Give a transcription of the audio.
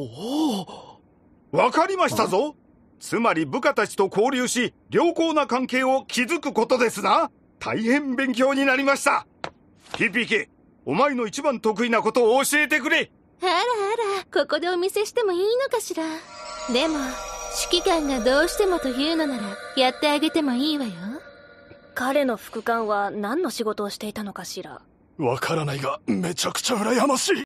おおわかりましたぞつまり部下たちと交流し、良好な関係を築くことですな大変勉強になりましたヒピキ、お前の一番得意なことを教えてくれあらあら、ここでお見せしてもいいのかしら。でも、指揮官がどうしてもというのなら、やってあげてもいいわよ。彼の副官は何の仕事をしていたのかしら。わからないが、めちゃくちゃ羨ましい